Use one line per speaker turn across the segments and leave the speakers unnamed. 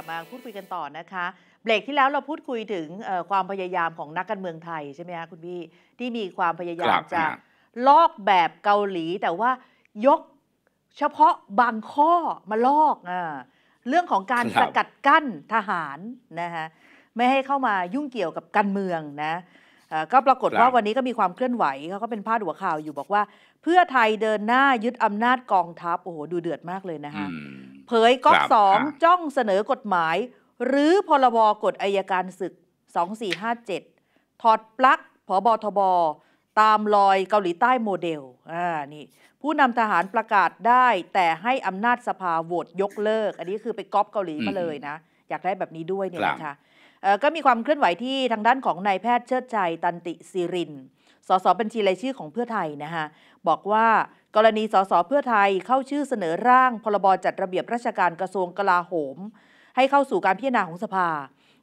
ลับมาพูดคุยกันต่อนะคะ เบรกที่แล้วเราพูดคุยถึงความพยายามของนักการเมืองไทย ใช่ไหมคะคุณพี่ที่มีความพยายามจะลอกแบบเกาหลี แต่ว่ายกเฉพาะบางข้อมาลอกอเรื่องของการสกัดกั้นทหารนะคะไม่ให้เข้ามายุ่งเกี่ยวกับการเมืองนะก็ปรากฏว่าวันนี้ก็มีความเคลื่อนไหวเขาก็เป็นพาดหัวข่าวอยู่บอกว่า เพื่อไทยเดินหน้ายึดอำนาจกองทัพโอ้โหดูเดือดมากเลยนะคะเผยก๊อกสองจ้องเสนอกฎหมาย หรือพรบกฎอายการศึก 2457 ถอดปลั๊กผบทบตามรอยเกาหลีใต้โมเดล อ่านี่ผู้นำทหารประกาศได้ แต่ให้อำนาจสภาโหวตยกเลิก อันนี้คือไปก๊อปเกาหลีมาเลยนะ อยากได้แบบนี้ด้วยเนี่ยนะคะก็มีความเคลื่อนไหวที่ทางด้านของนายแพทย์เชิดชัยตันติสิรินสสบัญชีรายชื่อของเพื่อไทยนะคะบอกว่ากรณีสสเพื่อไทยเข้าชื่อเสนอร่างพรบจัดระเบียบราชการกระทรวงกลาโหม ให้เข้าสู่การพิจารณาของสภา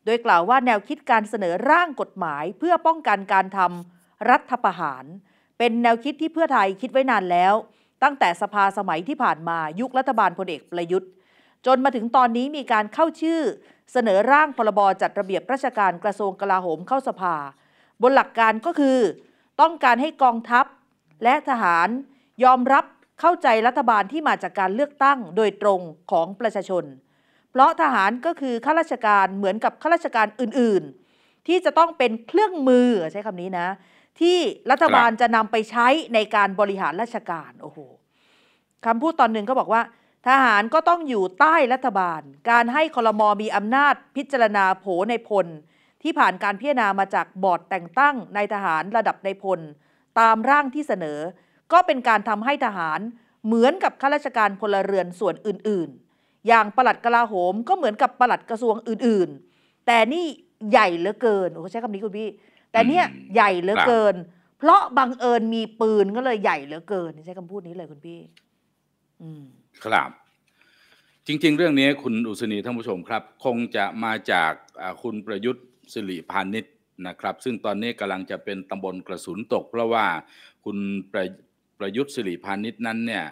โดยกล่าวว่าแนวคิดการเสนอร่างกฎหมายเพื่อป้องกันการทำรัฐประหาร เป็นแนวคิดที่เพื่อไทยคิดไว้นานแล้ว ตั้งแต่สภาสมัยที่ผ่านมายุครัฐบาลพลเอกประยุทธ์ จนมาถึงตอนนี้มีการเข้าชื่อเสนอร่างพรบจัดระเบียบราชการกระทรวงกลาโหมเข้าสภา บนหลักการก็คือต้องการให้กองทัพและทหารยอมรับเข้าใจรัฐบาลที่มาจากการเลือกตั้งโดยตรงของประชาชน เพราะทหารก็คือข้าราชการเหมือนกับข้าราชการอื่น ๆ ที่จะต้องเป็นเครื่องมือใช้คำนี้นะ ที่รัฐบาลจะนำไปใช้ในการบริหารราชการโอ้โหคำพูดตอนหนึ่งก็บอกว่า ทหารก็ต้องอยู่ใต้รัฐบาล การให้คอรมอมีอำนาจพิจารณาโผในพลที่ผ่านการพิจารณามาจากบอร์ดแต่งตั้งนายทหารระดับในพล ตามร่างที่เสนอ ก็เป็นการทำให้ทหารเหมือนกับข้าราชการพลเรือนส่วนอื่น ๆ อย่างปลัดกลาโหม ก็เหมือนกับปลัดกระทรวงอื่น ๆ แต่นี่ใหญ่เหลือเกินโอ้ใช้คำนี้คุณพี่แต่เนี่ยใหญ่เหลือเกิน เพราะบังเอิญมีปืนก็เลยใหญ่เหลือเกิน ใช้คำพูดนี้เลยคุณพี่
ครับจริงๆ เรื่องนี้คุณอุศนีท่านผู้ชมครับ คงจะมาจากคุณประยุทธ์สิริพานิชนะครับ ซึ่งตอนนี้กำลังจะเป็นตำบลกระสุนตก เพราะว่าคุณประประยุทธ์สิริพานิชนั้นเนี่ย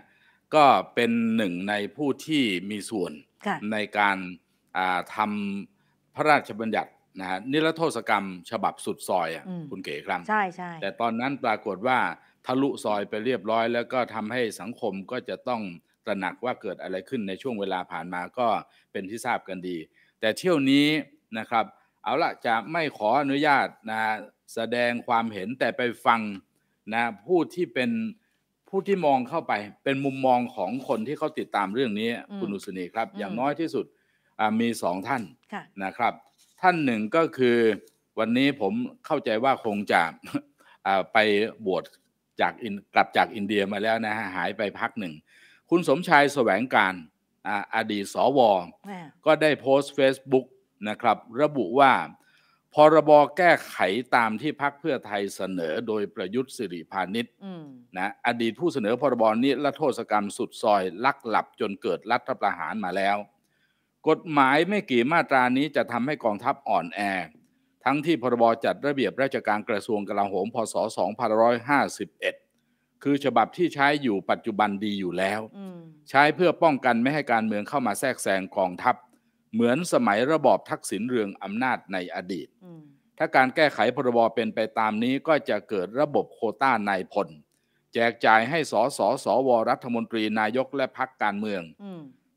ก็เป็นหนึ่งในผู้ที่มีส่วนในการทำพระราชบัญญัตินะฮะนิรโทษกรรม ฉบับสุดซอยอ่ะคุณเก๋ครับใช่ใช่แต่ตอนนั้นปรากฏว่าทะลุซอยไปเรียบร้อย แล้วก็ทำให้สังคมก็จะต้อง ตระหนักว่าเกิดอะไรขึ้นในช่วงเวลาผ่านมาก็เป็นที่ทราบกันดี แต่เที่ยวนี้นะครับเอาละจะไม่ขออนุญาตนะแสดงความเห็นแต่ไปฟังนะผู้ที่เป็นผู้ที่มองเข้าไปเป็นมุมมองของคนที่เขาติดตามเรื่องนี้ คุณอุศนีครับ อย่างน้อยที่สุดมีสองท่านนะครับ ท่านหนึ่งก็คือวันนี้ผมเข้าใจว่าคงจะไปบวชจากกลับจากอินเดียมาแล้วนะฮะหายไปพักหนึ่ง คุณสมชายแสวงการอดีตสวก็ได้โพสต์ Facebook นะครับระบุว่าพรบแก้ไขตามที่พักเพื่อไทยเสนอโดยประยุทธ์สิริพานิชนะอดีตผู้เสนอพรบนี้ละโทษกรรมสุดซอยลักหลับจนเกิดรัฐประหารมาแล้ว กฎหมายไม่กี่มาตรานี้จะทำให้กองทัพอ่อนแอ ทั้งที่พรบจัดระเบียบราชการกระทรวงกลาโหมพศ 2551 คือฉบับที่ใช้อยู่ปัจจุบันดีอยู่แล้วใช้เพื่อป้องกันไม่ให้การเมืองเข้ามาแทรกแซงกองทัพเหมือนสมัยระบอบทักษิณเรืองอำนาจในอดีต ถ้าการแก้ไขพรบเป็นไปตามนี้ก็จะเกิดระบบโคต้านายพลแจกจ่ายให้สสสวรัฐมนตรีนายกและพักการเมือง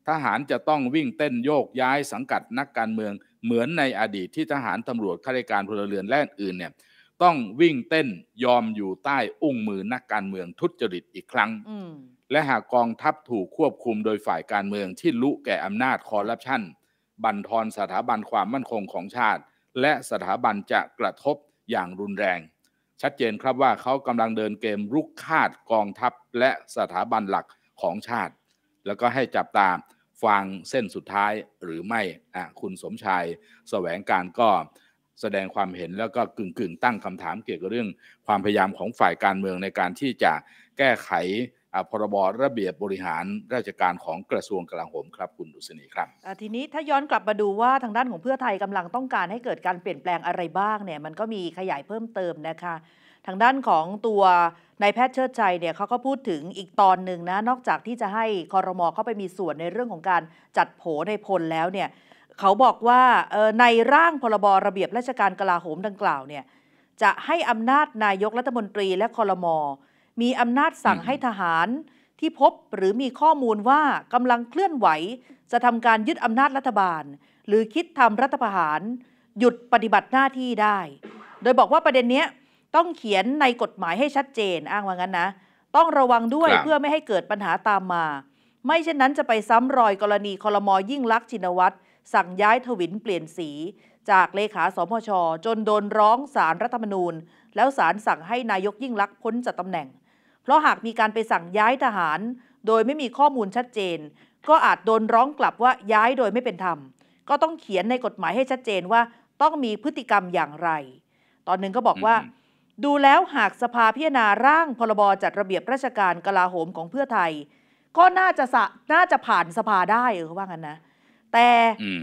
ทหารจะต้องวิ่งเต้นโยกย้ายสังกัดนักการเมืองเหมือนในอดีตที่ทหารตำรวจข้าราชการพลเรือนและอื่นเนี่ยต้องวิ่งเต้นยอมอยู่ใต้อุ้งมือนักการเมืองทุจริตอีกครั้งและหากกองทัพถูกควบคุมโดยฝ่ายการเมืองที่ลุแก่อำนาจคอร์รัปชันบั่นทอนสถาบันความมั่นคงของชาติ และสถาบันจะกระทบอย่างรุนแรง ชัดเจนครับว่าเขากำลังเดินเกมรุกคาดกองทัพ และสถาบันหลักของชาติ แล้วก็ให้จับตาฟังเส้นสุดท้ายหรือไม่อคุณสมชายสแสวงการก็แสดงความเห็นแล้วก็กึ่งๆตั้งคำถามเกี่ยวกับเรื่องความพยายามของฝ่ายการเมืองในการที่จะแก้ไขพรบระเบียบบริหารราชการของกระทรวงกลาโหมครับคุณอุษนีครับ
ทีนี้ถ้าย้อนกลับมาดูว่า ทางด้านของเพื่อไทยกำลังต้องการให้เกิดการเปลี่ยนแปลงอะไรบ้างเนี่ยมันก็มีขยายเพิ่มเติมนะคะทางด้านของตัวนายแพทย์เชิดชัยเนี่ยเขาก็พูดถึงอีกตอนหนึ่งนะนอกจากที่จะให้คอรมอเข้าไปมีส่วนในเรื่องของการจัดโผในพลแล้วเนี่ยเขาบอกว่าในร่างพรบระเบียบราชการกลาโหมดังกล่าวเนี่ยจะให้อำนาจนายกรัฐมนตรีและคอรมอมีอำนาจสั่งให้ทหารที่พบหรือมีข้อมูลว่ากำลังเคลื่อนไหว จะทำการยึดอำนาจรัฐบาล หรือคิดทำรัฐประหาร หยุดปฏิบัติหน้าที่ได้ โดยบอกว่าประเด็นนี้ ต้องเขียนในกฎหมายให้ชัดเจน อ้างว่างั้นนะ ต้องระวังด้วยเพื่อไม่ให้เกิดปัญหาตามมา ไม่เช่นนั้นจะไปซ้ำรอยกรณีคอรมอยิ่งลักษณ์ชินวัตรสั่งย้ายทวินเปลี่ยนสี จากเลขาสมชจนโดนร้องสารรัฐธรรมนูญ แล้วสารสั่งให้นายกยิ่งลักษณ์พ้นจากตำแหน่งราะหากมีการไปสั่งย้ายทหาร โดยไม่มีข้อมูลชัดเจน ก็อาจโดนร้องกลับว่าย้ายโดยไม่เป็นธรรม ก็ต้องเขียนในกฎหมายให้ชัดเจนว่าต้องมีพฤติกรรมอย่างไร ตอนหนึ่งก็บอกว่า ดูแล้วหากสภาพิจารณาร่างพรบจัดระเบียบราชการกลาโหมของเพื่อไทย ก็น่าจะสะน่าจะผ่านสภาได้เออขาว่างันนะ แต่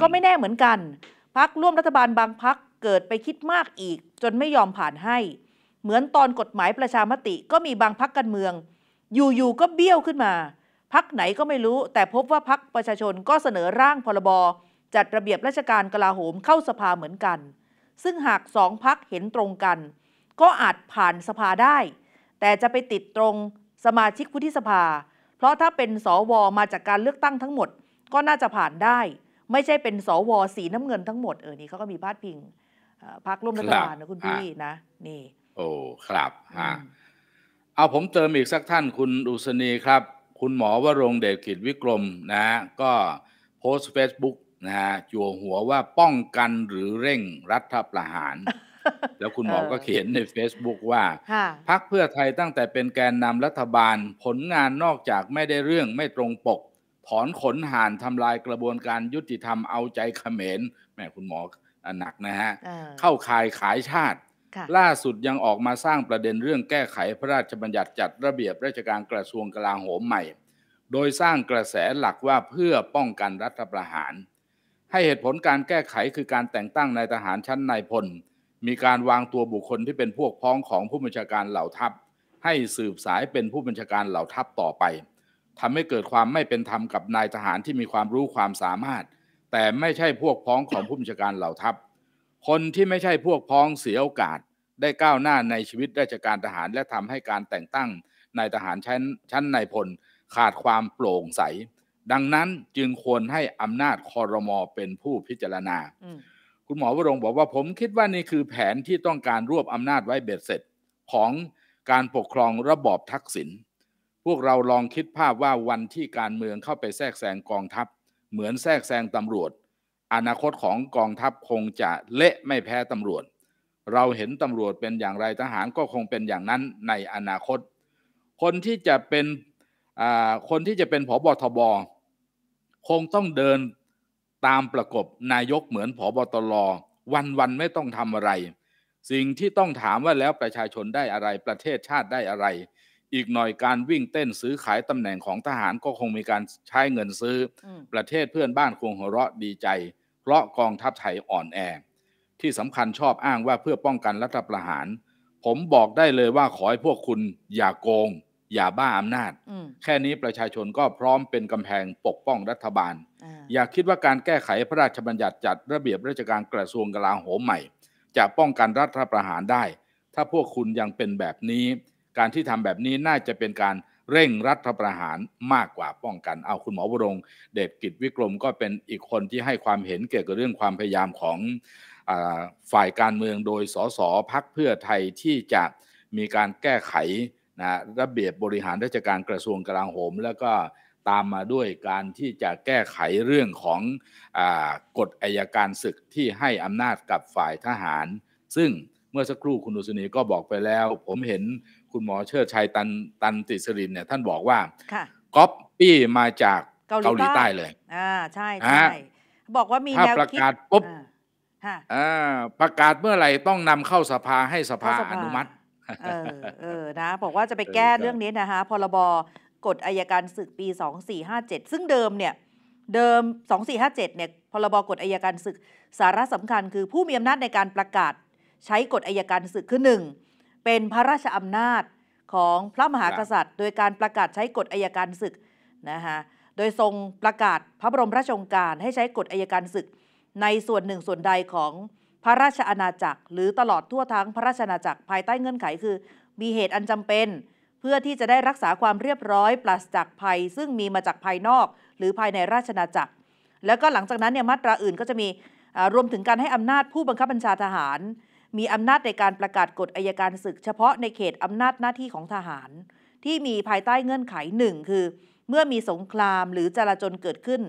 ก็ไม่แน่เหมือนกันพักร่วมรัฐบาลบางพักเกิดไปคิดมากอีก จนไม่ยอมผ่านให้เหมือนตอนกฎหมายประชามติก็มีบางพักการเมือง อยู่ๆก็เบี้ยวขึ้นมาพักไหนก็ไม่รู้ แต่พบว่าพักประชาชนก็เสนอร่างพรบจัดระเบียบราชการกลาโหมเข้าสภาเหมือนกัน ซึ่งหากสองพักเห็นตรงกัน ก็อาจผ่านสภาได้ แต่จะไปติดตรงสมาชิกวุฒิสภา เพราะถ้าเป็นสวมาจากการเลือกตั้งทั้งหมด ก็น่าจะผ่านได้ ไม่ใช่เป็นสวสีน้ำเงินทั้งหมดเออนี่เขาก็มีพาดพิงพักร่วมรัฐบาลนะคุณพี่นะ
นี่โอ้ ครับ ฮะ เอาผมเติมอีกสักท่านคุณอุษนีครับ คุณหมอวรงเดชกิจวิกรมนะก็โพสเฟซบุ๊กนะฮะจั่วหัวว่าป้องกันหรือเร่งรัฐประหาร แล้วคุณหมอก็เขียนใน Facebook ว่า พักเพื่อไทยตั้งแต่เป็นแกนนำรัฐบาล ผลงานนอกจากไม่ได้เรื่องไม่ตรงปก ถอนขนห่านทำลายกระบวนการยุติธรรมเอาใจเขมรแม่คุณหมอหนักนะฮะ เข้าขายขายชาติล่าสุดยังออกมาสร้างประเด็นเรื่องแก้ไขพระราชบัญญัติจัดระเบียบราชการกระทรวงกลาโหมใหม่ โดยสร้างกระแสหลักว่าเพื่อป้องกันรัฐประหาร ให้เหตุผลการแก้ไขคือการแต่งตั้งนายทหารชั้นนายพล มีการวางตัวบุคคลที่เป็นพวกพ้องของผู้บัญชาการเหล่าทัพ ให้สืบสายเป็นผู้บัญชาการเหล่าทัพต่อไป ทำให้เกิดความไม่เป็นธรรมกับนายทหารที่มีความรู้ความสามารถ แต่ไม่ใช่พวกพ้องของผู้บัญชาการเหล่าทัพคนที่ไม่ใช่พวกพ้องเสียโอกาสได้ก้าวหน้าในชีวิตราชการทหาร และทำให้การแต่งตั้งนายทหารชั้นชั้นนายพลขาดความโปร่งใส ดังนั้นจึงควรให้อำนาจคอรมอเป็นผู้พิจารณา คุณหมอวรงบอกว่าผมคิดว่านี่คือแผนที่ต้องการรวบอำนาจไว้เบ็ดเสร็จ ของการปกครองระบอบทักษิณพวกเราลองคิดภาพว่าวันที่การเมืองเข้าไปแทรกแซงกองทัพ เหมือนแทรกแซงตำรวจอนาคตของกองทัพคงจะเละไม่แพ้ตำรวจ เราเห็นตำรวจเป็นอย่างไรทหารก็คงเป็นอย่างนั้นในอนาคต คนที่จะเป็นคนที่จะเป็นผบทบคงต้องเดินตามประกบนายกเหมือนผบตรวันวันไม่ต้องทำอะไร สิ่งที่ต้องถามว่าแล้วประชาชนได้อะไรประเทศชาติได้อะไรอีกหน่อยการวิ่งเต้นซื้อขายตำแหน่งของทหารก็คงมีการใช้เงินซื้อ ประเทศเพื่อนบ้านคงหัวเราะดีใจ เพราะกองทัพไทยอ่อนแอ ที่สำคัญชอบอ้างว่าเพื่อป้องกันรัฐประหาร ผมบอกได้เลยว่าขอให้พวกคุณ อย่าโกง อย่าบ้าอำนาจ แค่นี้ประชาชนก็พร้อมเป็นกำแพงปกป้องรัฐบาลออย่าคิดว่าการแก้ไขพระราชบัญญัติจัดระเบียบราชการกระทรวงกลาโหมใหม่จะป้องกันรัฐประหารได้ ถ้าพวกคุณยังเป็นแบบนี้การที่ทำแบบนี้น่าจะเป็นการเร่งรัฐประหารมากกว่าป้องกัน เอาคุณหมอวรงเดชกิจวิกรมก็เป็นอีกคนที่ให้ความเห็นเกี่ยวกับเรื่องความพยายามของอฝ่ายการเมืองโดยสสพักเพื่อไทยที่จะมีการแก้ไขนะระเบียบบริหารราชการกระทรวงกลาโหม แล้วก็ตามมาด้วยการที่จะแก้ไขเรื่องของอกฎอายการศึกที่ให้อำนาจกับฝ่ายทหาร ซึ่งเมื่อสักครู่คุณดุษณีก็บอกไปแล้ว ผมเห็นคุณหมอเชิดชัยตันตันติศรินเนี่ยท่านบอกว่าก๊อปปี้มาจากเกาหลีใต้เลย
อ่าใช่ใช่บอกว่ามีแนวคิดประกาศ
ปุ๊บประกาศเมื่อไหร่ต้องนำเข้าสภาให้สภาอนุมัติ
เออเออนะ บอกว่าจะไปแก้เรื่องนี้นะคะพรบกฎอายการศึกปี 2457 ซึ่งเดิมเนี่ยเดิม 2457เนี่ยพรบกฎอายการศึกสาระสำคัญคือผู้มีอำนาจในการประกาศ ใช้กฎอายการศึกคืองเป็นพระราชอำนาจของพระมหากษัตริย์ โดยการประกาศใช้กฎอายการศึกนะคะโดยทรงประกาศพระบรมราชโองการให้ใช้กฎอายการศึก ในส่วนหนึ่งส่วนใดของพระราชอาณาจักรหรือตลอดทั่วทั้งพระราชอาณาจักรภายใต้เงื่อนไขคือ มีเหตุอันจำเป็น เพื่อที่จะได้รักษาความเรียบร้อยปราศจากภัยซึ่งมีมาจากภายนอกหรือภายในราชอาณาจักร แล้วก็หลังจากนั้นเนี่ยมาตราอื่นก็จะมีรวมถึงการให้อำนาจผู้บังคับบัญชาทหารมีอำนาจในการประกาศกฎอายการศึก เฉพาะในเขตอำนาจหน้าที่ของทหาร ที่มีภายใต้เงื่อนไขหนึ่งคือ เมื่อมีสงครามหรือจลาจลเกิดขึ้น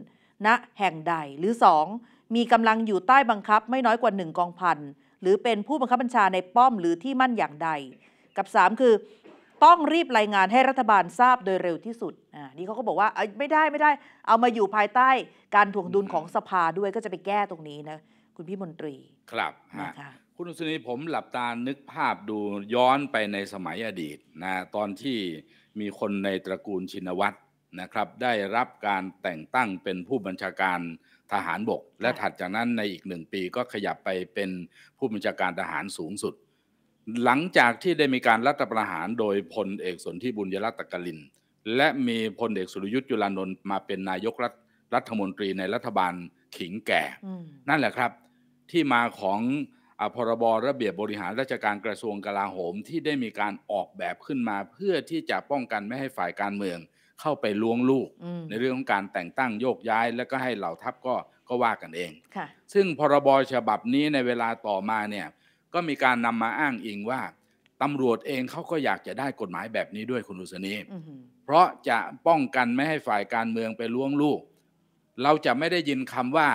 ณนะแห่งใดหรือ 2. มีกำลังอยู่ใต้บังคับไม่น้อยกว่า1กองพันหรือเป็นผู้บังคับบัญชาในป้อมหรือที่มั่นอย่างใด กับ 3 คือ ต้องรีบรายงานให้รัฐบาลทราบโดยเร็วที่สุดอ่านี่เขาก็บอกว่าไม่ได้ไม่ได้ เอามาอยู่ภายใต้การถ่วงดุลของสภาด้วยก็จะไปแก้ตรงนี้นะ คุณพี่มนตรี
ครับนะคะคุณอุนีผมหลับตานึกภาพดูย้อนไปในสมัยอดีตนะตอนที่มีคนในตระกูลชินวัตรนะครับ ได้รับการแต่งตั้งเป็นผู้บัญชาการทหารบก และถัดจากนั้นในอีกหนึ่งปีก็ขยับไปเป็นผู้บัญชาการทหารสูงสุด หลังจากที่ได้มีการรัฐประหารโดยพลเอกสนธิบุญยรัตกลิน และมีพลเอกสุรยุทธ์จุลานนท์มาเป็นนายกรัฐรัฐมนตรีในรัฐบาลขิงแก่ นั่นแหละครับที่มาของพรบระเบียบบริหารราชการกระทรวงกลาโหม ที่ได้มีการออกแบบขึ้นมา เพื่อที่จะป้องกันไม่ให้ฝ่ายการเมือง เข้าไปล้วงลูก ในเรื่องของการแต่งตั้งโยกย้าย แล้วก็ให้เหล่าทัพก็ก็ว่ากันเองซึ่งพรบฉบับนี้ในเวลาต่อมาเนี่ยก็มีการนำมาอ้างอิงว่าตำรวจเองเขาก็อยากจะได้กฎหมายแบบนี้ด้วยคุณอุสนีเพราะจะป้องกันไม่ให้ฝ่ายการเมืองไปล้วงลูก เราจะไม่ได้ยินคำว่า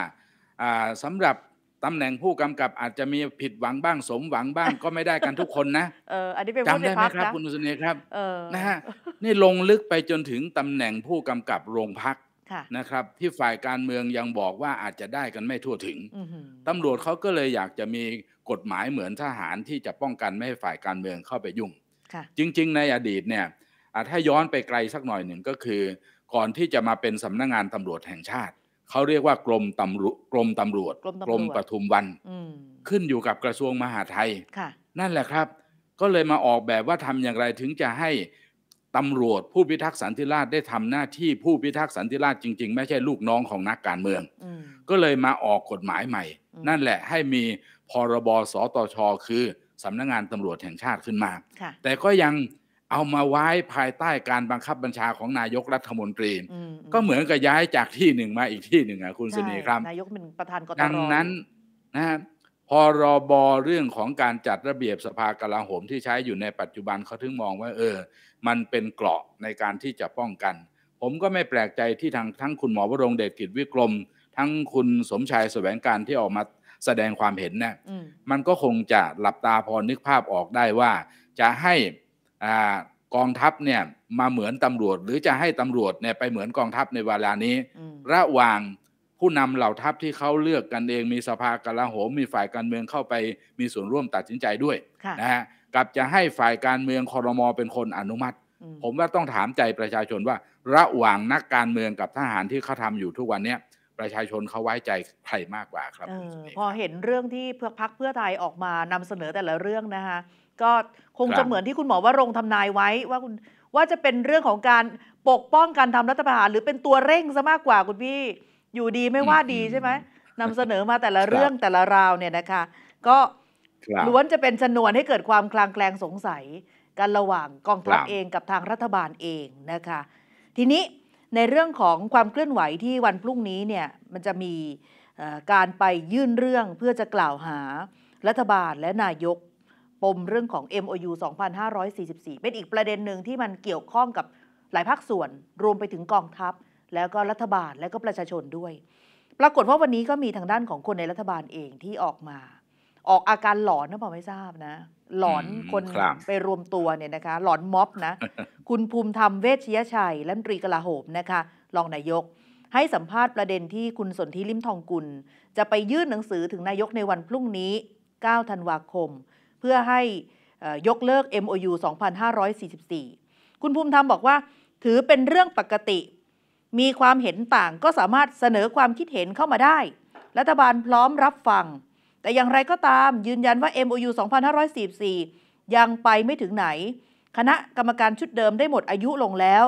สำหรับตำแหน่งผู้กำกับอาจจะมีผิดหวังบ้างสมหวังบ้างก็ไม่ได้กันทุกคนนะ
เออันนจำได้ไหมครับ คุณอุสเนครับนะฮ
ะนี่ลงลึกไปจนถึงตำแหน่งผู้กำกับโรงพักนะครับที่ฝ่ายการเมืองยังบอกว่าอาจจะได้กันไม่ทั่วถึงตำรวจเขาก็เลยอยากจะมีกฎหมายเหมือนทหารที่จะป้องกันไม่ให้ฝ่ายการเมืองเข้าไปยุ่งจริงๆ ในอดีตเนี่ยถ้าย้อนไปไกลสักหน่อยหนึ่งก็คือ ก่อนที่จะมาเป็นสำนักงงานตำรวจแห่งชาติเขาเรียกว่ากรมตำรวจกรมตำรวจกรมปทุมวันขึ้นอยู่กับกระทรวงมหาดไทยนั่นแหละครับ ก็เลยมาออกแบบว่าทำอย่างไรถึงจะให้ตำรวจผู้พิทักษ์สันติราษฎร์ได้ทำหน้าที่ผู้พิทักษ์สันติราษฎร์จริงๆ ไม่ใช่ลูกน้องของนักการเมืองก็เลยมาออกกฎหมายใหม่ นั่นแหละให้มีพรบสตชคือสำนักงงานตำรวจแห่งชาติขึ้นมา แต่ก็ยังเอามาไว้ภายใต้การบังคับบัญชาของนายกรัฐมนตรี ก็เหมือนกับย้ายจากที่หนึ่งมาอีกที่หนึ่งอ่ะคุณสุนีครับนา
ยกเป็นประธานกตรดังนั้น
นะฮะพรบเรื่องของการจัดระเบียบสภากลาโหมที่ใช้อยู่ในปัจจุบันเขาถึงมองว่า เออ มันเป็นเกราะในการที่จะป้องกัน ผมก็ไม่แปลกใจที่ทางทั้งคุณหมอวรงเดชกิจวิกรม ทั้งคุณสมชายแสวงการที่ออกมาแสดงความเห็นเนะ่ยมันก็คงจะหลับตาพอนึกภาพออกได้ว่า จะให้กองทัพเนี่ยมาเหมือนตำรวจหรือจะให้ตำรวจเนี่ยไปเหมือนกองทัพในเวลานี้ ระหว่างผู้นำเหล่าทัพที่เขาเลือกกันเองมีสภากลาโหม มีฝ่ายการเมืองเข้าไปมีส่วนร่วมตัดสินใจด้วยนะฮะกับจะให้ฝ่ายการเมืองคอรมอเป็นคนอนุมัติ ผมว่าต้องถามใจประชาชนว่า ระหว่างนักการเมืองกับทหารที่เขาทำอยู่ทุกวันนี้ประชาชนเขาไว้ใจใครมากกว่าครับอ
อพอเห็นเรื่องที่เพื่อพักเพื่อไทยออกมานำเสนอแต่ละเรื่องนะคะก็คงจะเหมือนที่คุณหมอว่ารงทำนายไว้ว่าคุณว่าจะเป็นเรื่องของการปกป้องการทำรัฐประหารหรือเป็นตัวเร่งซะมากกว่าคุณพี่อยู่ดีไม่ว่าดีใช่ไหมนำเสนอมาแต่ละเรื่องแต่ละราวเนี่ยนะคะก็ล้วนจะเป็นชนวนให้เกิดความคลางแคลงสงสัยกันระหว่างกองทัพเองกับทางรัฐบาลเองนะคะ ทีนี้ในเรื่องของความเคลื่อนไหวที่วันพรุ่งนี้เนี่ยมันจะมีการไปยื่นเรื่องเพื่อจะกล่าวหารัฐบาลและนายกปมเรื่องของ MOU 2544 เป็นอีกประเด็นหนึ่งที่มันเกี่ยวข้องกับหลายภาคส่วน รวมไปถึงกองทัพ แล้วก็รัฐบาล และก็ประชาชนด้วย ปรากฏว่าวันนี้ก็มีทางด้านของคนในรัฐบาลเองที่ออกมา ออกอาการหลอนนะผมไม่ทราบนะ หลอนคนคไปรวมตัวเนี่ยนะคะ หลอนม็อบนะ คุณภูมิธรรมเวชยชัยและนตรีกลาโหมนะคะ รองนายก ให้สัมภาษณ์ประเด็นที่คุณสนธิลิมทองกุล จะไปยื่นหนังสือถึงนายกในวันพรุ่งนี้9ธันวาคมเพื่อให้ยกเลิก MOU 2544 คุณภูมิธรรมบอกว่า ถือเป็นเรื่องปกติ มีความเห็นต่างก็สามารถเสนอความคิดเห็นเข้ามาได้ รัฐบาลพร้อมรับฟัง แต่อย่างไรก็ตามยืนยันว่า MOU 2544 ยังไปไม่ถึงไหน คณะกรรมการชุดเดิมได้หมดอายุลงแล้ว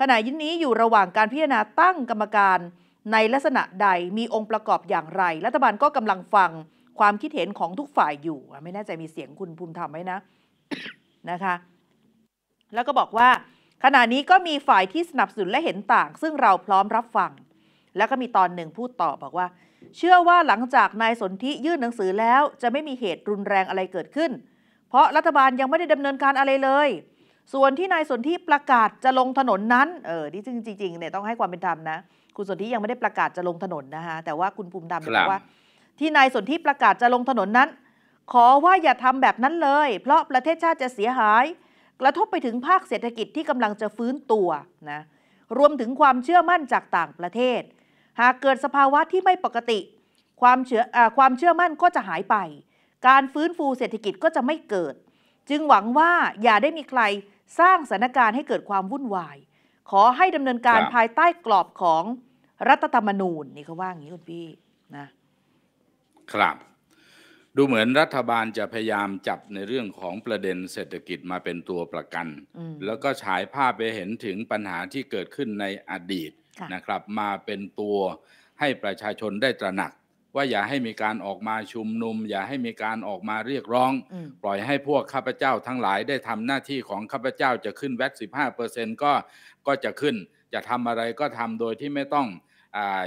ขณะยินนี้อยู่ระหว่างการพิจารณาตั้งกรรมการในลักษณะใดมีองค์ประกอบอย่างไร รัฐบาลก็กำลังฟังความคิดเห็นของทุกฝ่ายอยู่ไม่แน่ใจมีเสียงคุณภูมิธรรมไหมนะ นะคะ แล้วก็บอกว่า ขณะนี้ก็มีฝ่ายที่สนับสนุนและเห็นต่าง ซึ่งเราพร้อมรับฟัง แล้วก็มีตอนหนึ่งพูดต่อบอกว่า เชื่อว่าหลังจากนายสนธิยื่นหนังสือแล้วจะไม่มีเหตุรุนแรงอะไรเกิดขึ้น เพราะรัฐบาลยังไม่ได้ดำเนินการอะไรเลย ส่วนที่นายสนธิประกาศจะลงถนนนั้นเออที่จริงจริงเนี่ยต้องให้ความเป็นธรรมนะคุณสนธิยังไม่ได้ประกาศจะลงถนนนะคะแต่ว่าคุณภูมิธรรมบอกว่าที่นายสนธิประกาศจะลงถนนนั้น ขอว่าอย่าทำแบบนั้นเลย เพราะประเทศชาติจะเสียหาย กระทบไปถึงภาคเศรษฐกิจที่กำลังจะฟื้นตัวนะรวมถึงความเชื่อมั่นจากต่างประเทศ หากเกิดสภาวะที่ไม่ปกติความเชื่ออความเชื่อมั่นก็จะหายไป การฟื้นฟูเศรษฐกิจก็จะไม่เกิด จึงหวังว่าอย่าได้มีใครสร้างสถานการณ์ให้เกิดความวุ่นวาย ขอให้ดำเนินการภายใต้กรอบของรัฐธรรมนูญนี่เขาว่าอย่างนี้คุณพี่นะ
ครับดูเหมือนรัฐบาลจะพยายามจับในเรื่องของประเด็นเศรษฐกิจมาเป็นตัวประกัน แล้วก็ฉายภาพไปเห็นถึงปัญหาที่เกิดขึ้นในอดีตนะครับ มาเป็นตัวให้ประชาชนได้ตระหนัก ว่าอย่าให้มีการออกมาชุมนุม อย่าให้มีการออกมาเรียกร้อง ปล่อยให้พวกข้าพเจ้าทั้งหลายได้ทำหน้าที่ของข้าพเจ้าจะขึ้นแวตสิบห้าเปอร์เซ็นก็ก็จะขึ้นจะทำอะไรก็ทำโดยที่ไม่ต้อง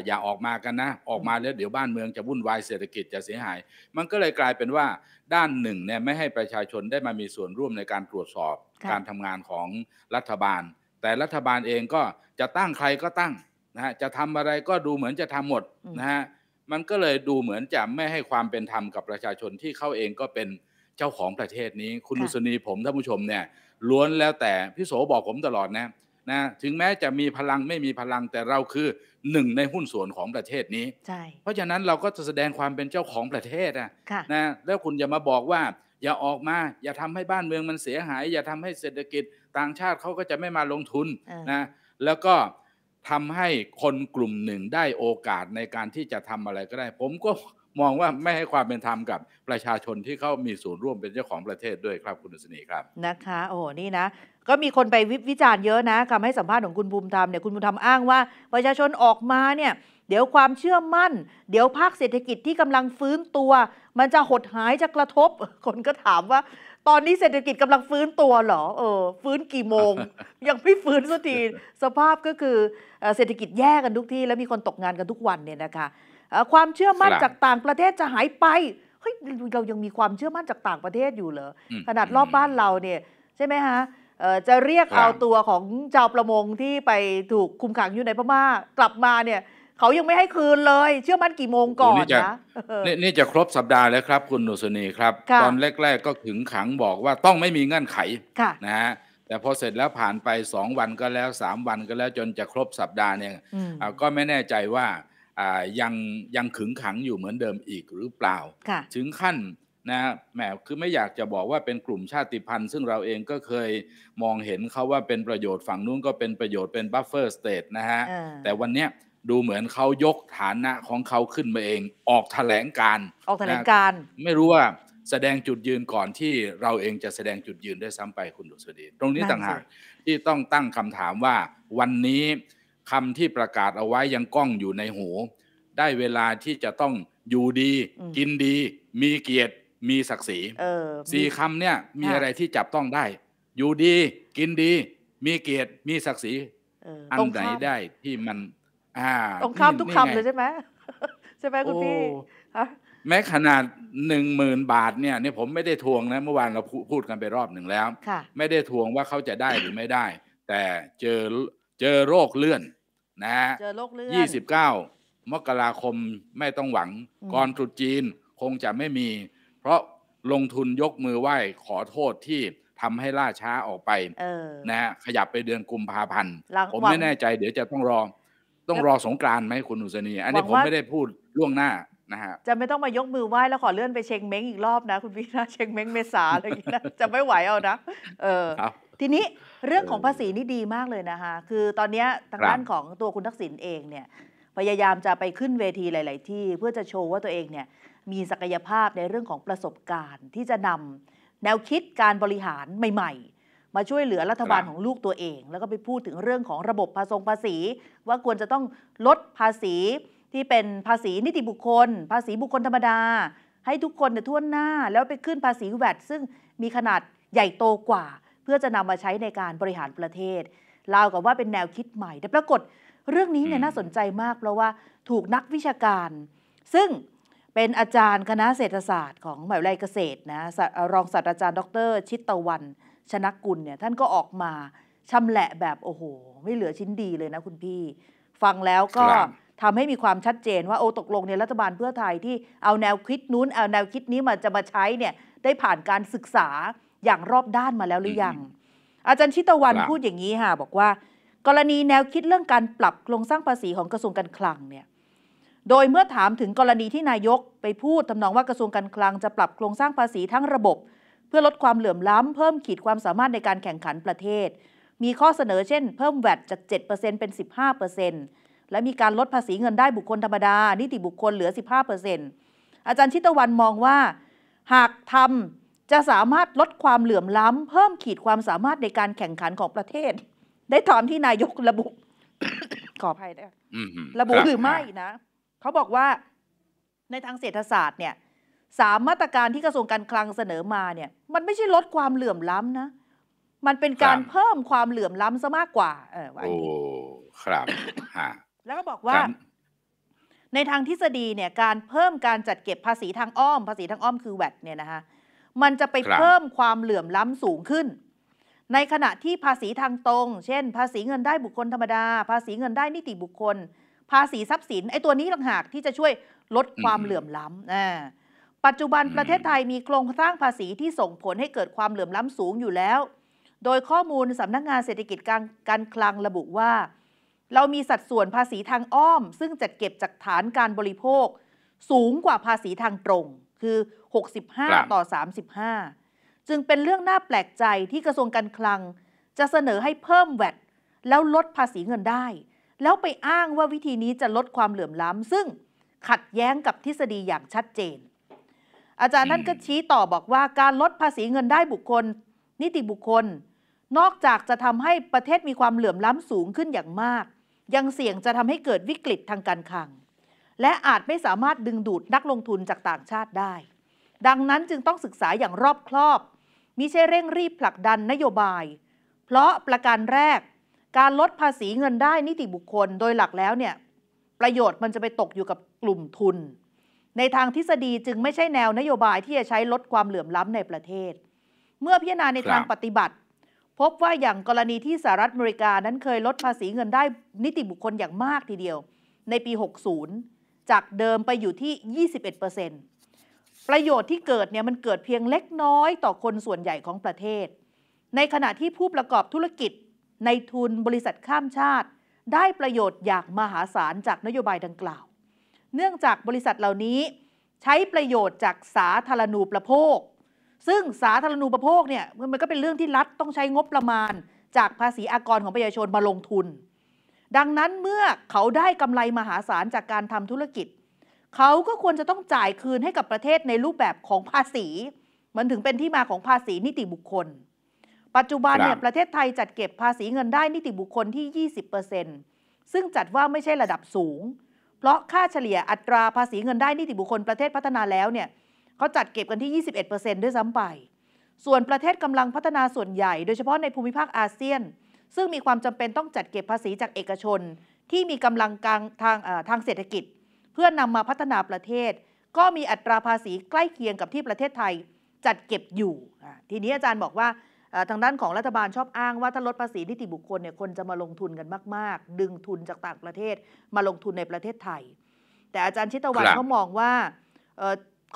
อย่าออกมากันนะ ออกมาแล้วเดี๋ยวบ้านเมืองจะวุ่นวาย เศรษฐกิจจะเสียหาย มันก็เลยกลายเป็นว่าด้านหนึ่งเนี่ยไม่ให้ประชาชนได้มามีส่วนร่วมในการตรวจสอบการทำงานของรัฐบาล แต่รัฐบาลเองก็จะตั้งใครก็ตั้งนะฮะ จะทำอะไรก็ดูเหมือนจะทำหมดนะฮะ มันก็เลยดูเหมือนจะไม่ให้ความเป็นธรรมกับประชาชนที่เขาเองก็เป็นเจ้าของประเทศนี้ คุณอุศนีผมท่านผู้ชมเนี่ยล้วนแล้วแต่พี่โสบอกผมตลอดนะนะถึงแม้จะมีพลังไม่มีพลังแต่เราคือหนึ่งในหุ้นส่วนของประเทศนี้ใช่เพราะฉะนั้นเราก็จะแสดงความเป็นเจ้าของประเทศนะะนะ แล้วคุณอย่ามาบอกว่าอย่าออกมา อย่าทำให้บ้านเมืองมันเสียหาย อย่าทำให้เศรษฐกิจต่างชาติเขาก็จะไม่มาลงทุนนะ แล้วก็ทำให้คนกลุ่มหนึ่งได้โอกาสในการที่จะทำอะไรก็ได้ ผมก็มองว่าไม่ให้ความเป็นธรรมกับประชาชนที่เขามีส่วนร่วมเป็นเจ้าของประเทศด้วยครับคุณสุนีครับ
นะคะ โอ้ นี่นะก็มีคนไปวิจารณ์เยอะนะคำให้สัมภาษณ์ของคุณภูมิธรรมเนี่ยคุณภูมิธรรมอ้างว่าประชาชนออกมาเนี่ยเดี๋ยวความเชื่อมั่น เดี๋ยวภาคเศรษฐกิจที่กำลังฟื้นตัว มันจะหดหายจะกระทบ คนก็ถามว่า ตอนนี้เศรษฐกิจกำลังฟื้นตัวเหรอเออฟื้นกี่โมง ยังไม่ฟื้นสักที สภาพก็คือเศรษฐกิจแย่กันทุกที่ แล้วมีคนตกงานกันทุกวันเนี่ยนะคะความเชื่อมั่นจากต่างประเทศจะหายไปเฮ้ยเรายังมีความเชื่อมั่นจากต่างประเทศอยู่เหรอขนาดรอบบ้านเราเนี่ยใช่ไหมฮะจะเรียกเอาตัวของชาวประมงที่ไปถูกคุมขังอยู่ในพม่ากลับมาเนี่ยเขายังไม่ให้คืนเลย เชื่อมั่นกี่โมงก่อนนะนี่
นี่จะครบสัปดาห์แล้วครับ คุณนุสนีครับ ตอนแรกๆก็ถึงขังบอกว่าต้องไม่มีเงื่อนไขนะฮะแต่พอเสร็จแล้วผ่านไปสองวันก็แล้วสามวันก็แล้วจนจะครบสัปดาห์เนี่ยก็ไม่แน่ใจว่ายังยังขึงขังอยู่เหมือนเดิมอีกหรือเปล่า ถึงขั้นนะฮะแหมคือไม่อยากจะบอกว่าเป็นกลุ่มชาติพันธุ์ซึ่งเราเองก็เคยมองเห็นเขาว่าเป็นประโยชน์ฝั่งนู้นก็เป็นประโยชน์เป็นบัฟเฟอร์สเตทนะฮะ แต่วันเนี้ยดูเหมือนเขายกฐานะของเขาขึ้นมาเอง ออกแถลงการออกแถลงการไม่รู้ว่าแสดงจุดยืนก่อนที่เราเองจะแสดงจุดยืนได้ซ้ำไปคุณดุษฎีตรงนี้ต่างหากที่ต้องตั้งคำถามว่าวันนี้คำที่ประกาศเอาไว้ยังก้องอยู่ในหู ได้เวลาที่จะต้องอยู่ดี กินดี มีเกียรติมีศักดิ์ศรีสี่คำเนี่ย มีอะไรที่จับต้องได้ อยู่ดีกินดี มีเกียรติมีศักดิ์ศรีอันไหนได้ที่มันอ่าตรงข้ามทุกคำเลยใช
่ไหมใช่ไหมคุณพี่
แม้ขนาดหนึ่งหมื่นบาท เนี่ยเนี่ย ผมไม่ได้ทวงนะ เมื่อวานเราพูดกันไปรอบหนึ่งแล้ว ไม่ได้ทวงว่าเขาจะได้หรือไม่ได้ แต่เจอเจอโรคเลื่อน นะฮะ
เจอโรคเลื่อนยี่สิบเก
้ามกราคมไม่ต้องหวัง ก่อนตรุษจีนคงจะไม่มีราะลงทุนยกมือไหว้ขอโทษที่ทำให้ล่าช้าออกไปนะฮะขยับไปเดือนกุมภาพันธ์ ผมไม่แน่ใจเดี๋ยวจะต้องรอต้องรอสงกรานไหมคุณอุสนีอันนี้ผมไม่ได้พูดล่วงหน้านะฮะ
จะไม่ต้องมายกมือไหว้แล้วขอเลื่อนไปเชงเม้งอีกรอบนะ คุณพี่นะเชงเม้งเมษาอะไรอย่างนี้นะจะไม่ไหวเอานะ เออ ทีนี้เรื่องของภาษีนี่ดีมากเลยนะคะคือตอนนี้ทางด้านของตัวคุณทักษิณเองเนี่ยพยายามจะไปขึ้นเวทีหลาย ๆ ที่เพื่อจะโชว์ว่าตัวเองเนี่ยมีศักยภาพในเรื่องของประสบการณ์ที่จะนำแนวคิดการบริหารใหม่ ๆ มาช่วยเหลือรัฐบาลของลูกตัวเอง แล้วก็ไปพูดถึงเรื่องของระบบภาษงภาษีว่าควรจะต้องลดภาษีที่เป็นภาษีนิติบุคคล ภาษีบุคคลธรรมดา ให้ทุกคนเนี่ยทั่วหน้า แล้วไปขึ้นภาษีแวดซึ่งมีขนาดใหญ่โตกว่า เพื่อจะนำมาใช้ในการบริหารประเทศราวกับว่าเป็นแนวคิดใหม่แต่ปรากฏเรื่องนี้เนี่ยน่าสนใจมากเพราะว่าถูกนักวิชาการ ซึ่งเป็นอาจารย์คณะเศรษฐศาสตร์ของมหาวิทยาลัยเกษตรนะ รองศาสตราจารย์ดร ชิตตะวัน ชนะกกุลเนี่ยท่านก็ออกมาชำแหละแบบโอ้โห ไม่เหลือชิ้นดีเลยนะคุณพี่ ฟังแล้วก็ทำให้มีความชัดเจนว่า โอ้ตกลงในรัฐบาลเพื่อไทยที่เอาแนวคิดนู้น เอาแนวคิดนี้มาจะมาใช้เนี่ยได้ผ่านการศึกษาอย่างรอบด้านมาแล้วหรือยัง อาจารย์ชิตตะวันพูดอย่างนี้ค่ะบอกว่ากรณีแนวคิดเรื่องการปรับโครงสร้างภาษีของกระทรวงการคลังเนี่ย โดยเมื่อถามถึงกรณีที่นายกไปพูดทำนองว่ากระทรวงการคลัง จะปรับโครงสร้างภาษีทั้งระบบ เพื่อลดความเหลื่อมล้ำ เพิ่มขีด ความสามารถในการแข่งขันประเทศ มีข้อเสนอเช่น เพิ่มแวดจาก 7%เป็น 15%และมีการลดภาษีเงินได้บุคคลธรรมดา นิติบุคคลเหลือ 15%อาจารย์ชิตวันมองว่า หากทำจะสามารถลดความเหลื่อมล้ำเพิ่มขีดความสามารถในการแข่งขันของประเทศได้ตามที่นายกระบุ ขออภัยนะระบุหรือไม่นะเขาบอกว่า ในทางเศรษฐศาสตร์เนี่ยสามมาตรการที่กระทรวงการคลังเสนอมาเนี่ย มันไม่ใช่ลดความเหลื่อมล้ำนะ มันเป็นการเพิ่มความเหลื่อมล้ำซะมากกว่า เอ
อวันนี้ครับฮะ
แล้วก็บอกว่า ในทางทฤษฎีเนี่ย การเพิ่มการจัดเก็บภาษีทางอ้อม ภาษีทางอ้อมคือแวดเนี่ยนะคะมันจะไปเพิ่มความเหลื่อมล้ำสูงขึ้นในขณะที่ภาษีทางตรง เช่น ภาษีเงินได้บุคคลธรรมดา ภาษีเงินได้นิติบุคคล ภาษีทรัพย์สินไอ้ตัวนี้ต่างหาก ที่จะช่วยลดความเหลื่อมล้ำ ปัจจุบันประเทศไทยมีโครงสร้างภาษีที่ส่งผลให้เกิดความเหลื่อมล้ำสูงอยู่แล้ว โดยข้อมูลสำนักงงานเศรษฐกิจการการคลังระบุว่า เรามีสัดส่วนภาษีทางอ้อม ซึ่งจัดเก็บจากฐานการบริโภค สูงกว่าภาษีทางตรง คือ 65ต่อ35จึงเป็นเรื่องน่าแปลกใจที่กระทรวงการคลัง จะเสนอให้เพิ่มแวดแล้วลดภาษีเงินได้ แล้วไปอ้างว่าวิธีนี้จะลดความเหลื่อมล้ำซึ่งขัดแย้งกับทฤษฎีอย่างชัดเจน อาจารย์นั่นก็ชี้ต่อบอกว่า การลดภาษีเงินได้บุคคล นิติบุคคล นอกจากจะทำให้ประเทศมีความเหลื่อมล้ำสูงขึ้นอย่างมาก ยังเสี่ยงจะทำให้เกิดวิกฤตทางการคลัง และอาจไม่สามารถดึงดูดนักลงทุนจากต่างชาติได้ ดังนั้นจึงต้องศึกษาอย่างรอบคอบมิใช่เร่งรีบผลักดันนโยบาย เพราะประการแรก การลดภาษีเงินได้นิติบุคคลโดยหลักแล้วเนี่ย ประโยชน์มันจะไปตกอยู่กับกลุ่มทุน ในทางทฤษฎีจึงไม่ใช่แนวนโยบายที่จะใช้ลดความเหลื่อมล้ำในประเทศ เมื่อพิจารณาในทางปฏิบัติ พบว่าอย่างกรณีที่สหรัฐอเมริกานั้นเคยลดภาษีเงินได้นิติบุคคลอย่างมากทีเดียว ในปี 60 จากเดิมไปอยู่ที่ 21%เประโยชน์ที่เกิดเนี่ยมันเกิดเพียงเล็กน้อยต่อคนส่วนใหญ่ของประเทศ ในขณะที่ผู้ประกอบธุรกิจในทุนบริษัทข้ามชาติ ได้ประโยชน์อย่างมหาศาลจากนโยบายดังกล่าว เนื่องจากบริษัทเหล่านี้ใช้ประโยชน์จากสาธารณูปโภค ซึ่งสาธารณูปโภคเนี่ยมันก็เป็นเรื่องที่รัฐต้องใช้งบประมาณ จากภาษีอากรของประชาชนมาลงทุน ดังนั้นเมื่อเขาได้กำไรมหาศาลจากการทำธุรกิจเขาก็ควรจะต้องจ่ายคืนให้กับประเทศในรูปแบบของภาษี มันถึงเป็นที่มาของภาษีนิติบุคคล ปัจจุบันเนี่ยประเทศไทยจัดเก็บภาษีเงินได้นิติบุคคลที่ 20%ซึ่งจัดว่าไม่ใช่ระดับสูง เพราะค่าเฉลี่ยอัตราภาษีเงินได้นิติบุคคลประเทศพัฒนาแล้วเนี่ยเขาจัดเก็บกันที่ 21%ด้วยซ้ำไป ส่วนประเทศกำลังพัฒนาส่วนใหญ่โดยเฉพาะในภูมิภาคอาเซียน ซึ่งมีความจำเป็นต้องจัดเก็บภาษีจากเอกชน ที่มีกำลังทางทางเศรษฐกิจพื่อนำมาพัฒนาประเทศก็มีอัตราภาษีใกล้เคียงกับที่ประเทศไทยจัดเก็บอยู่ ทีนี้อาจารย์บอกว่าทางด้านของรัฐบาลชอบอ้างว่าถ้าลดภาษีนิติบุคคลเนี่ยคนจะมาลงทุนกันมากๆ ดึงทุนจากต่างประเทศมาลงทุนในประเทศไทย แต่อาจารย์ชิตวันเขามองว่า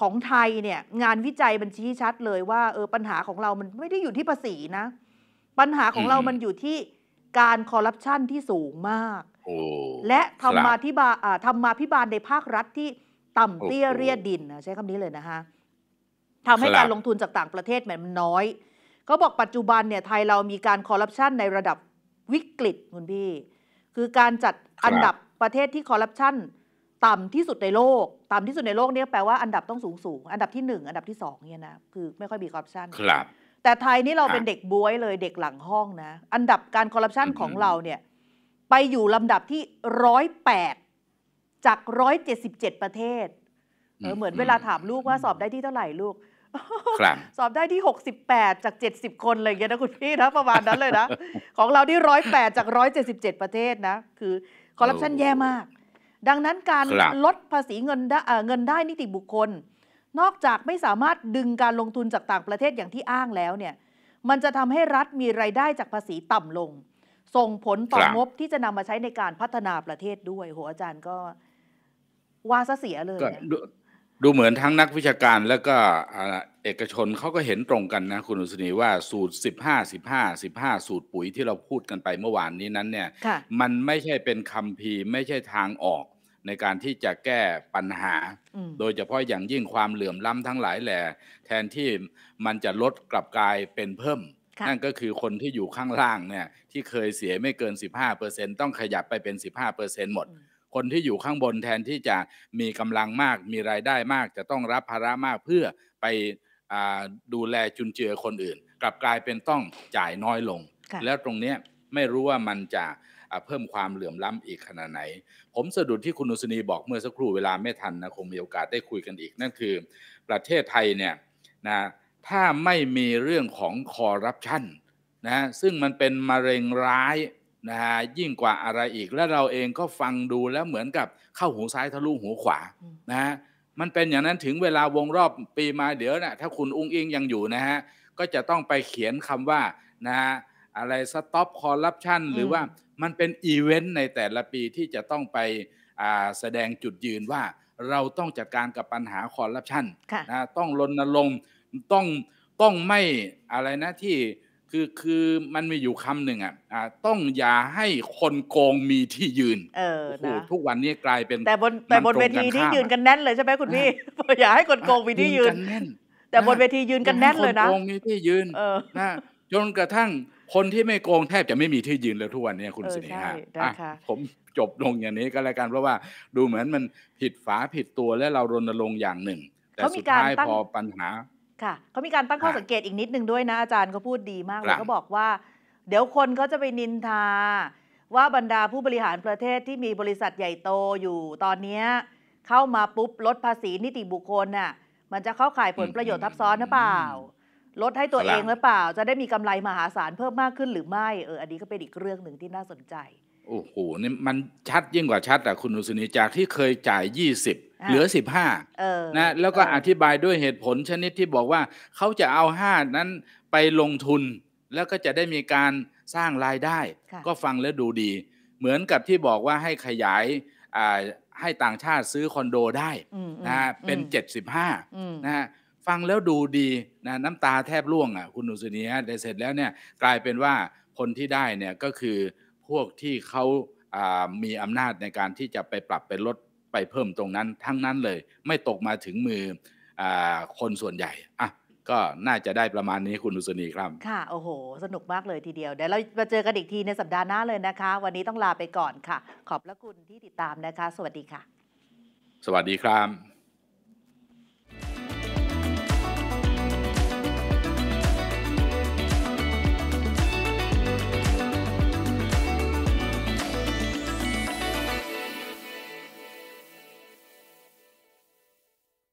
ของไทยเนี่ยงานวิจัยบันชี้ชัดเลยว่าเออปัญหาของเรามันไม่ได้อยู่ที่ภาษีนะปัญหาของเรามันอยู่ที่การคอร์รัปชันที่สูงมากและธรรมาธิบาธรรมาพิบาลในภาครัฐที่ต่ำเตี้ยเรียดดินใช้คำนี้เลยนะคะทำให้การลงทุนจากต่างประเทศมันน้อยเขาบอกปัจจุบันเนี่ยไทยเรามีการคอร์รัปชันในระดับวิกฤตคุณพี่คือการจัดอันดับประเทศที่คอร์รัปชันต่ำที่สุดในโลก ต่ำที่สุดในโลกเนี่ยแปลว่าอันดับต้องสูงสูงอันดับที่หนึ่งอันดับที่สองเนี่ยนะคือไม่ค่อยมีคอร์รัปชันครับแต่ไทยนี่เราเป็นเด็กบวยเลยเด็กหลังห้องนะอันดับการคอร์รัปชันของเราเนี่ยไปอยู่ลำดับที่ร้อยแปดจากร้อยเจ็ดสิบเจ็ดประเทศ เหมือนเวลาถามลูกว่าสอบได้ที่เท่าไหร่ลูกสอบได้ที่หกสิบแปดจากเิบคนอะไรเงี้ยนะคุณพี่นะประมาณนั้นเลยนะ ของเราที่ร้อยแปดจากร้อยเจ็ดสิบเจ็ดประเทศนะ คือคอร์รัปชันแย่มาก ดังนั้นการลดภาษีเงินได้เงินได้นิติบุคคล นอกจากไม่สามารถดึงการลงทุนจากต่างประเทศอย่างที่อ้างแล้วเนี่ย มันจะทำให้รัฐมีรายได้จากภาษีต่ำลงส่งผลต่องบที่จะนำมาใช้ในการพัฒนาประเทศด้วย หัวอาจารย์ก็ว่าซะเสียเลย
ดูเหมือนทั้งนักวิชาการแล้วก็เอกชนเขาก็เห็นตรงกันนะคุณอุศนีว่าสูตร 15 15 15 สูตรปุ๋ยที่เราพูดกันไปเมื่อวานนี้นั้น เนี่ย มันไม่ใช่เป็นคำพีไม่ใช่ทางออก ในการที่จะแก้ปัญหา โดยเฉพาะอย่างยิ่งความเหลื่อมล้ำทั้งหลายแหล่แทนที่มันจะลดกลับกลายเป็นเพิ่มนั่นก็คือคนที่อยู่ข้างล่างเนี่ย ที่เคยเสียไม่เกิน15%ต้องขยับไปเป็น15%หมด คนที่อยู่ข้างบนแทนที่จะมีกำลังมาก มีรายได้มาก จะต้องรับภาระมากเพื่อไปดูแลจุนเจือคนอื่น กลับกลายเป็นต้องจ่ายน้อยลง แล้วตรงนี้ไม่รู้ว่ามันจะเพิ่มความเหลื่อมล้ำอีกขนาดไหน ผมสะดุดที่คุณอุสนีบอกเมื่อสักครู่เวลาไม่ทันนะคงมีโอกาสได้คุยกันอีกนั่นคือประเทศไทยเนี่ยนะถ้าไม่มีเรื่องของคอร์รัปชันนะซึ่งมันเป็นมะเร็งร้ายนะฮะยิ่งกว่าอะไรอีก และเราเองก็ฟังดูแล้วเหมือนกับเข้าหูซ้ายทะลุหูขวานะฮะมันเป็นอย่างนั้นถึงเวลาวงรอบปีมา เดี๋ยวนะถ้าคุณอุ้งอิงยังอยู่นะฮะก็จะต้องไปเขียนคำว่านะฮะอะไรสต็อปคอร์รัปชันหรือว่ามันเป็นอีเวนต์ในแต่ละปีที่จะต้องไปแสดงจุดยืนว่าเราต้องจัดการกับปัญหาคอร์รัปชันนะต้องรณรงค์ต้องต้องไม่อะไรนะที่คือคือมันมีอยู่คำหนึ่งอ่ะต้องอย่าให้คนโกงมีที่ยืนเออนะทุกวันนี้กลายเป็นแต่บนแต่บนเวทีที่ยืน
กันแน่นเลยใช่ไหมคุณพี่อย่าให้คนโกงมีที่ยืนแต่บนเวทียืนกันแน่นเลยนะคนโกงมีที่ยืนนะ
จนกระทั่งคนที่ไม่โกงแทบจะไม่มีที่ยืนเลยทุกวันนี้คุณสินีฮะผมจบลงอย่างนี้ก็แล้วกัน เพราะว่าดูเหมือนมันผิดฝาผิดตัวและเรารณรงค์อย่างหนึ่ง แต่สุดท้ายพอปัญหา
ค่ะเขามีการตั้ง ข้อ สังเกตอีกนิดนึงด้วย นะ อาจารย์เขาพูดดีมากเลยเขาบอกว่า เดี๋ยวคนเขาจะ ไป นินทา ว่า บรรดาผู้บริหารประเทศที่มีบริษัทใหญ่โตอยู่ ตอน เนี้เข้ามาปุ๊บ ลดภาษีนิติบุคคลน่ะมันจะเข้าข่ายผลประโยชน์ทับซ้อน หรือเปล่า ลดให้ตัวเอง หรือเปล่า จะได้มีกำไรมหาศาล เพิ่มมากขึ้น หรือ ไม่ เออ อันนี้ ก็ เป็น อีก เรื่องหนึ่งที่ น่า สนใจ
โอ้โหนี่มันชัดยิ่งกว่าชัดอ่ะคุณนุสนีจากที่เคยจ่ายยี่สิบเหลือสิบห้านะแล้วก็อธิบายด้วยเหตุผลชนิดที่บอกว่าเขาจะเอาห้านั้นไปลงทุนแล้วก็จะได้มีการสร้างรายได้ ก็ฟังแล้วดูดี เหมือนกับที่บอกว่าให้ขยายให้ต่างชาติซื้อคอนโดได้นะเป็นเจ็ดสิบห้านะฟังแล้วดูดีนะน้ำตาแทบร่วงอ่ะคุณนุสุนีฮะแต่เสร็จแล้วเนี่ยกลายเป็นว่าคนที่ได้เนี่ยก็คือวกที่เขามีอำนาจในการที่จะไปปรับไปลดไปเพิ่มตรงนั้นทั้งนั้นเลย ไม่ตกมาถึงมืออคนส่วนใหญ่ อ่ะ ก็น่าจะได้ประมาณนี้คุณอุศนีครับ
ค่ะ โอ้โห สนุกมากเลยทีเดียวเดี๋ยวเรามาเจอกันอีกทีในสัปดาห์หน้าเลยนะคะ วันนี้ต้องลาไปก่อนค่ะ ขอบพระคุณที่ติดตามนะคะ สวัสดีค่ะ
สวัสดีครับ